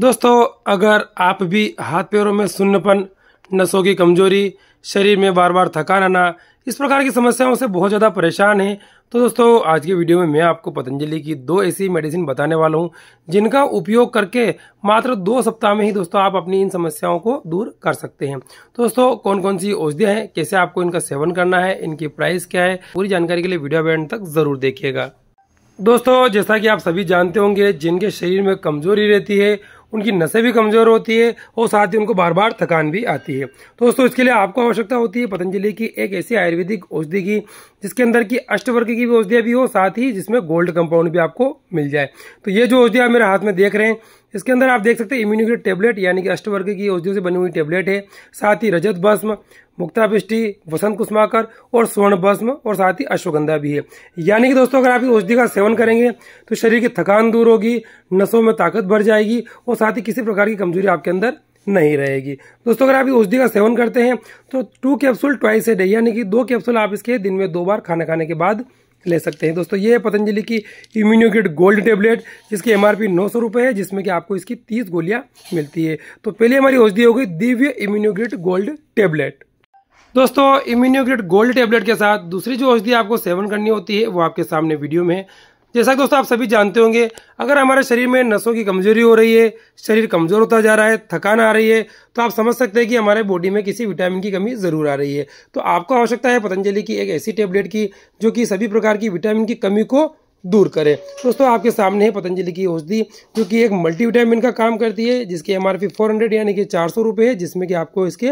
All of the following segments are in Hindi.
दोस्तों अगर आप भी हाथ पैरों में सुन्नपन नसों की कमजोरी शरीर में बार बार थकान आना इस प्रकार की समस्याओं से बहुत ज़्यादा परेशान हैं तो दोस्तों आज के वीडियो में मैं आपको पतंजलि की दो ऐसी मेडिसिन बताने वाला हूँ जिनका उपयोग करके मात्र दो सप्ताह में ही दोस्तों आप अपनी इन समस्याओं को दूर कर सकते हैं तो दोस्तों कौन कौन सी औषधियाँ हैं कैसे आपको इनका सेवन करना है इनकी प्राइस क्या है पूरी जानकारी के लिए वीडियो बैंड तक जरूर देखिएगा दोस्तों जैसा कि आप सभी जानते होंगे जिनके शरीर में कमजोरी रहती है उनकी नसें भी कमज़ोर होती है और साथ ही उनको बार बार थकान भी आती है दोस्तों इसके लिए आपको आवश्यकता होती है पतंजलि की एक ऐसी आयुर्वेदिक औषधि की जिसके अंदर की अष्टवर्ग की भी औषधियाँ भी हो साथ ही जिसमें गोल्ड कंपाउंड भी आपको मिल जाए तो ये जो औषधियाँ मेरे हाथ में देख रहे हैं इसके अंदर आप देख सकते हैं इम्यूनिकेट टेबलेट यानी कि अष्टवर्ग की औषधियों से बनी हुई टेबलेट है साथ ही रजत भस्म मुक्तापिष्टि वसंत कुसमाकर और स्वर्ण भस्म और साथ ही अश्वगंधा भी है यानी कि दोस्तों अगर आप इस औषधि का सेवन करेंगे तो शरीर की थकान दूर होगी नसों में ताकत बढ़ जाएगी और साथ ही किसी प्रकार की कमजोरी आपके अंदर नहीं रहेगी दोस्तों अगर आप इस औषधि का सेवन करते हैं तो two capsule twice a day यानी कि दो कैप्सूल आप इसके दिन में दो बार खाना खाने के बाद ले सकते हैं दोस्तों ये है पतंजलि की इम्यूनोकिट गोल्ड टेबलेट जिसकी एम आर है जिसमें कि आपको इसकी तीस गोलियां मिलती है तो पहले हमारी औषधि हो गई दिव्य इम्यूनोग्रिड गोल्ड टेबलेट दोस्तों इम्यूनोग्रिड गोल्ड टेबलेट के साथ दूसरी जो औषधि आपको सेवन करनी होती है वो आपके सामने वीडियो में जैसा कि दोस्तों आप सभी जानते होंगे अगर हमारे शरीर में नसों की कमजोरी हो रही है शरीर कमजोर होता जा रहा है थकान आ रही है तो आप समझ सकते हैं कि हमारे बॉडी में किसी विटामिन की कमी जरूर आ रही है तो आपको आवश्यकता है पतंजलि की एक ऐसी टेबलेट की जो कि सभी प्रकार की विटामिन की कमी को दूर करें दोस्तों आपके सामने है पतंजलि की औषधि जो कि एक मल्टीविटामिन का काम करती है जिसकी एमआरपी आर यानी कि चार सौ है जिसमें कि आपको इसके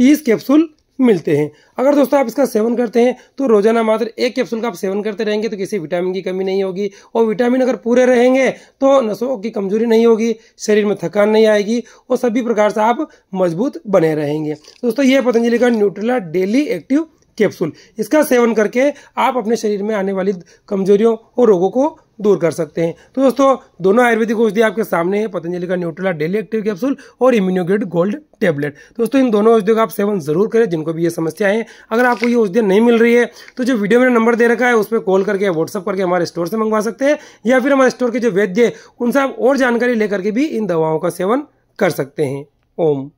30 कैप्सूल मिलते हैं अगर दोस्तों आप इसका सेवन करते हैं तो रोजाना मात्र एक कैप्सूल का आप सेवन करते रहेंगे तो किसी विटामिन की कमी नहीं होगी और विटामिन अगर पूरे रहेंगे तो नसों की कमजोरी नहीं होगी शरीर में थकान नहीं आएगी और सभी प्रकार से आप मजबूत बने रहेंगे दोस्तों ये पतंजलि का न्यूट्रिला डेली एक्टिव कैप्सूल इसका सेवन करके आप अपने शरीर में आने वाली कमजोरियों और रोगों को दूर कर सकते हैं तो दोस्तों दोनों आयुर्वेदिक औषधि आपके सामने है पतंजलि का न्यूट्रला डेली एक्टिव कैप्सूल और इम्यूनोग्रेड गोल्ड टेबलेट दोस्तों इन दोनों औषधियों का आप सेवन जरूर करें जिनको भी ये समस्या है अगर आपको ये औषधियाँ नहीं मिल रही है तो जो वीडियो मेरा नंबर दे रखा है उस पर कॉल करके व्हाट्सअप करके हमारे स्टोर से मंगवा सकते हैं या फिर हमारे स्टोर के जो वैद्य उनसे आप और जानकारी लेकर के भी इन दवाओं का सेवन कर सकते हैं ओम